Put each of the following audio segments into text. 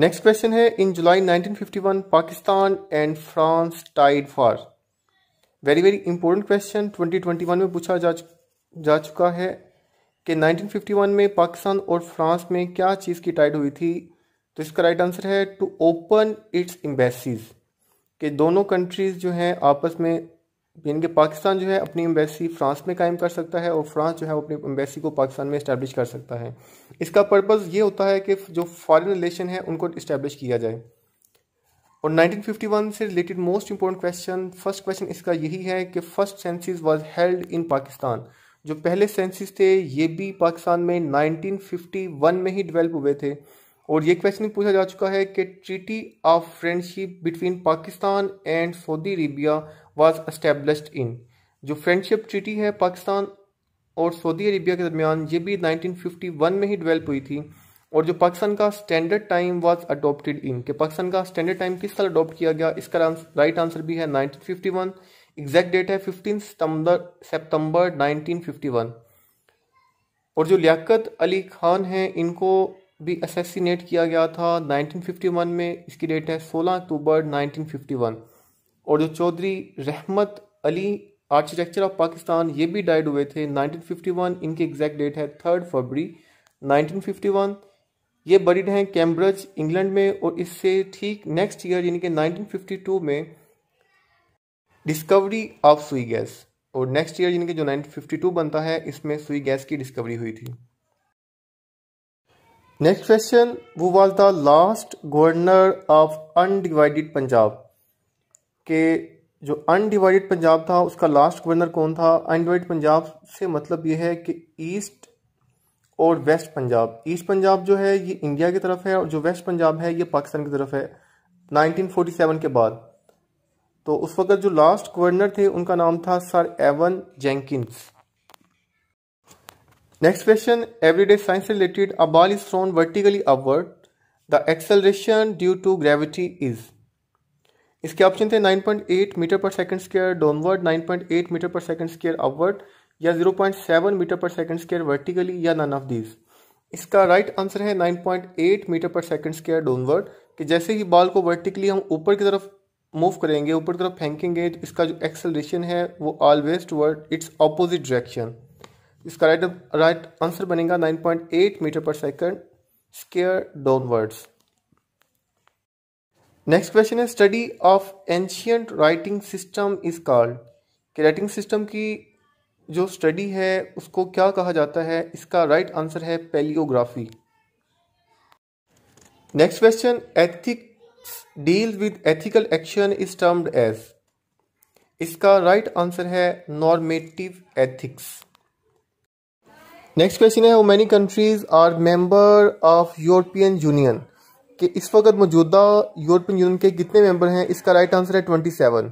next question है in July 1951 Pakistan and France tied for very very important question 2021 में पूछा जा जा चुका है कि 1951 में पाकिस्तान और फ्रांस में क्या चीज़ की टाइड हुई थी तो इसका राइट आंसर है टू ओपन इट्स एम्बेसीज के दोनों कंट्रीज़ जो हैं आपस में यानी कि पाकिस्तान जो है अपनी एम्बेसी फ्रांस में कायम कर सकता है और फ्रांस जो है अपनी एम्बेसी को पाकिस्तान में इस्टेब्लिश कर सकता है इसका पर्पज़ ये होता है कि जो फॉरेन रिलेशन है उनको इस्टेब्लिश किया जाए और 1951 से related most important question first question इसका यही है कि first census was held in Pakistan जो पहले सेंसिस थे ये भी पाकिस्तान में 1951 में ही डेवलप हुए थे और ये क्वेश्चन पूछा जा चुका है कि treaty of friendship between Pakistan and Saudi Arabia was established in जो फ्रेंडशिप ट्रीटी है पाकिस्तान और सऊदी अरेबिया के दरमियान ये भी 1951 में ही डेवलप हुई थी और जो पाकिस्तान का standard time was adopted in के पाकिस्तान का स्टैंडर्ड टाइम किस साल अडोप्ट किया गया इसका राइट आंसर भी है 1951 एग्जैक्ट डेट है 15 सितंबर सितंबर 1951 और जो लियाकत अली खान हैं इनको भी असेसिनेट किया गया था 1951 में इसकी डेट है 16 अक्टूबर 1951 और जो चौधरी रहमत अली आर्किटेक्चर ऑफ पाकिस्तान ये भी डाइड हुए थे 1951 इनके एग्जैक्ट डेट है थर्ड फरवरी 1951 ये बरीड हैं कैम्ब्रिज इंग्लैंड में और इससे ठीक नेक्स्ट ईयर यानी कि 1952 में डिस्कवरी ऑफ सुई गैस और नेक्स्ट ईयर यानी कि जो 1952 बनता है इसमें सुई गैस की डिस्कवरी हुई थी नेक्स्ट क्वेश्चन वो was the last governor of undivided Punjab कि जो अनडिवाइडेड पंजाब था उसका लास्ट गवर्नर कौन था अनडिवाइडेड पंजाब से मतलब ये है कि ईस्ट और वेस्ट पंजाब ईस्ट पंजाब जो है ये इंडिया की तरफ है और जो वेस्ट पंजाब है ये पाकिस्तान की तरफ है 1947 के बाद तो उस वक्त जो लास्ट गवर्नर थे उनका नाम था sir Evan Jenkins next question everyday science related a ball is thrown vertically upward the acceleration due to gravity is इसके ऑप्शन थे 9.8 metre per second square downward 9.8 metre per second square upward या 0.7 metre per second square vertically या none of these इसका right answer है 9.8 metre per second square downward कि जैसे ही ball को vertically हम ऊपर की तरफ मूव करेंगे ऊपर की तरफ फेंकेंगे तो इसका जो एक्सेलरेशन है वो always toward its opposite direction इसका राइट राइट आंसर बनेगा nine metre per second square downwards next question है study of ancient writing system is called कि राइटिंग सिस्टम की जो स्टडी है उसको क्या कहा जाता है इसका राइट right आंसर है palaeography next question ethics deal with ethical action is termed as इसका राइट right आंसर है नॉर्मेटिव एथिक्स नेक्स्ट क्वेश्चन है वो many countries are member of European Union कि इस वक्त मौजूदा यूरोपियन यूनियन के कितने मेंबर हैं इसका राइट आंसर है ट्वेंटी सेवन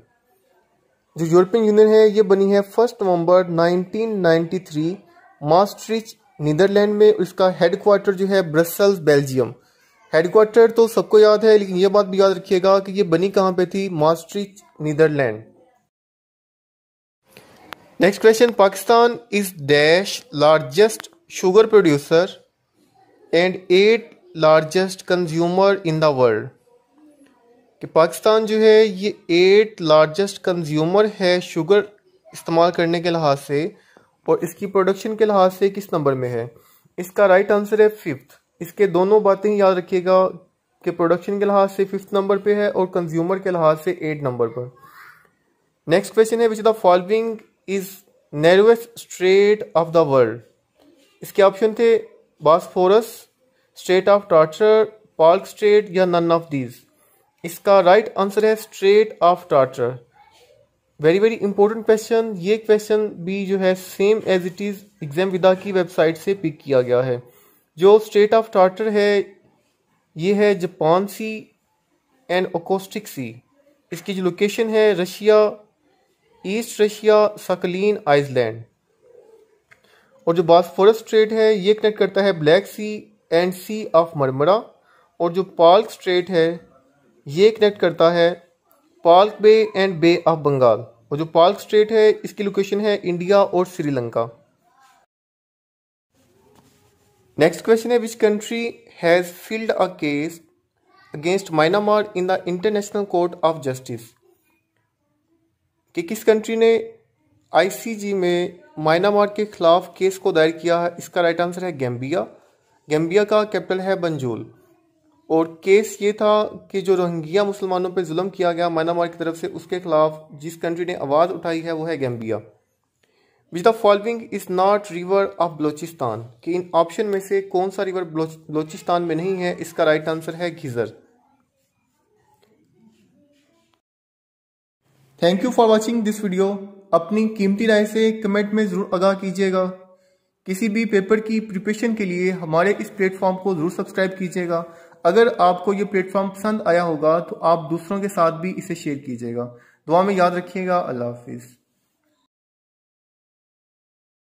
जो यूरोपियन यूनियन है ये बनी है फर्स्ट नवंबर 1993 मास्ट्रिच नीदरलैंड में इसका हेडक्वार्टर जो है ब्रसल्स बेल्जियम हेडक्वार्टर तो सबको याद है लेकिन ये बात भी याद रखिएगा कि ये बनी कहाँ पे थी Maastricht Netherland next question Pakistan is dash largest sugar producer and eight largest consumer in the world कि पाकिस्तान जो है ये एट लार्जेस्ट कंज्यूमर है शुगर इस्तेमाल करने के लिहाज से और इसकी प्रोडक्शन के लिहाज से किस नंबर में है इसका राइट आंसर है फिफ्थ इसके दोनों बातें याद रखिएगा कि प्रोडक्शन के लिहाज से फिफ्थ नंबर पे है और कंज्यूमर के लिहाज से एट नंबर पर नेक्स्ट क्वेश्चन है which the following is narrowest strait of the world इसके ऑप्शन थे Bosphorus strait of Tartar Palk strait या नन ऑफ दीज इसका राइट right आंसर है strait of Tartar very very important question ये question भी जो है same as it is exam विदा की वेबसाइट से पिक किया गया है जो स्टेट ऑफ टॉर्चर है ये है जापान सी एंड ओकोस्टिक सी इसकी जो लोकेशन है Russia east Russia Sakhalin island और जो बास्फोरस स्ट्रेट है ये कनेक्ट करता है black sea and sea of Marmara और जो पार्क स्ट्रेट है ये कनेक्ट करता है Palk bay and bay of Bengal और जो पार्क स्ट्रेट है इसकी लोकेशन है इंडिया और श्रीलंका नेक्स्ट क्वेश्चन है which country has filed a case against Myanmar in the International Court of Justice कि किस कंट्री ने आईसीजी में म्यांमार के खिलाफ केस को दायर किया है इसका राइट आंसर है गैम्बिया गैम्बिया का कैपिटल है बंजुल और केस ये था कि जो रोहिंग्या मुसलमानों पर जुल्म किया गया म्यांमार की तरफ से उसके खिलाफ जिस कंट्री ने आवाज़ उठाई है वो है Gambia which the following is not river of Balochistan कि इन ऑप्शन में से कौन सा रिवर बलोचिस्तान में नहीं है इसका राइट आंसर है Ghizer thank you for watching this video अपनी कीमती राय से कमेंट में ज़रूर आगाह कीजिएगा किसी भी पेपर की प्रिपरेशन के लिए हमारे इस प्लेटफॉर्म को ज़रूर सब्सक्राइब कीजिएगा अगर आपको ये प्लेटफॉर्म पसंद आया होगा तो आप दूसरों के साथ भी इसे शेयर कीजिएगा दुआ में याद रखिएगा अल्लाह हाफिज़